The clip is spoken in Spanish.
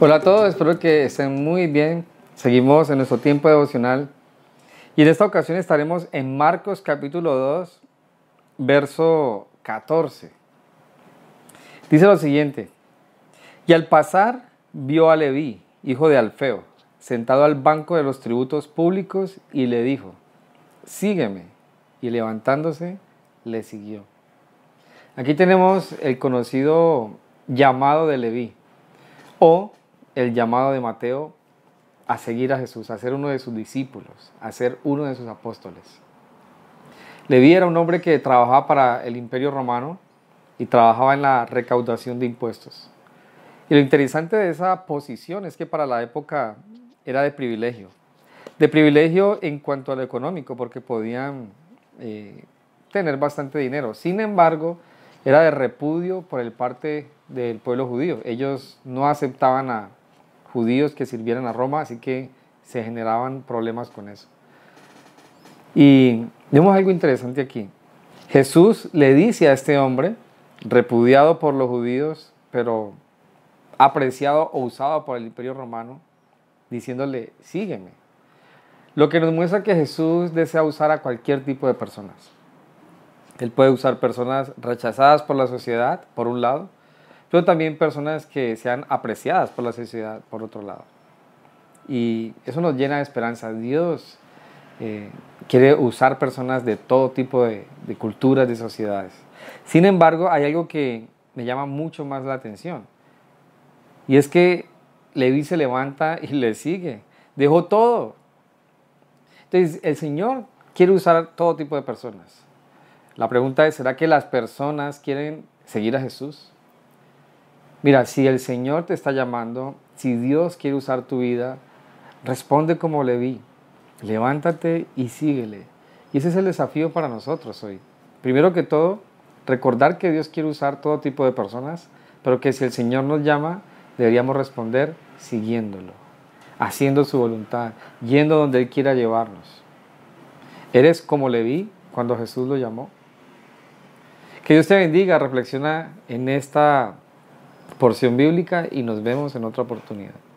Hola a todos, espero que estén muy bien. Seguimos en nuestro tiempo devocional y en esta ocasión estaremos en Marcos capítulo 2, verso 14. Dice lo siguiente, y al pasar vio a Leví, hijo de Alfeo, sentado al banco de los tributos públicos y le dijo, sígueme. Y levantándose, le siguió. Aquí tenemos el conocido llamado de Leví o el llamado de Mateo a seguir a Jesús, a ser uno de sus discípulos, a ser uno de sus apóstoles. Le era un hombre que trabajaba para el imperio romano y trabajaba en la recaudación de impuestos. Y lo interesante de esa posición es que para la época era de privilegio. De privilegio en cuanto a lo económico, porque podían eh, tener bastante dinero. Sin embargo, era de repudio por el parte del pueblo judío. Ellos no aceptaban a, judíos que sirvieran a Roma, así que se generaban problemas con eso. Y vemos algo interesante aquí. Jesús le dice a este hombre, repudiado por los judíos, pero apreciado o usado por el imperio romano, diciéndole, sígueme. Lo que nos muestra que Jesús desea usar a cualquier tipo de personas. Él puede usar personas rechazadas por la sociedad, por un lado, pero también personas que sean apreciadas por la sociedad, por otro lado. Y eso nos llena de esperanza. Dios eh, quiere usar personas de todo tipo de, culturas, de sociedades. Sin embargo, hay algo que me llama mucho más la atención. Y es que Levi se levanta y le sigue. Dejó todo. Entonces, el Señor quiere usar todo tipo de personas. La pregunta es, ¿será que las personas quieren seguir a Jesús? Mira, si el Señor te está llamando, si Dios quiere usar tu vida, responde como le vi. Levántate y síguele. Y ese es el desafío para nosotros hoy. Primero que todo, recordar que Dios quiere usar todo tipo de personas, pero que si el Señor nos llama, deberíamos responder siguiéndolo, haciendo su voluntad, yendo donde Él quiera llevarnos. ¿Eres como le vi cuando Jesús lo llamó? Que Dios te bendiga, reflexiona en esta Porción Bíblica y nos vemos en otra oportunidad.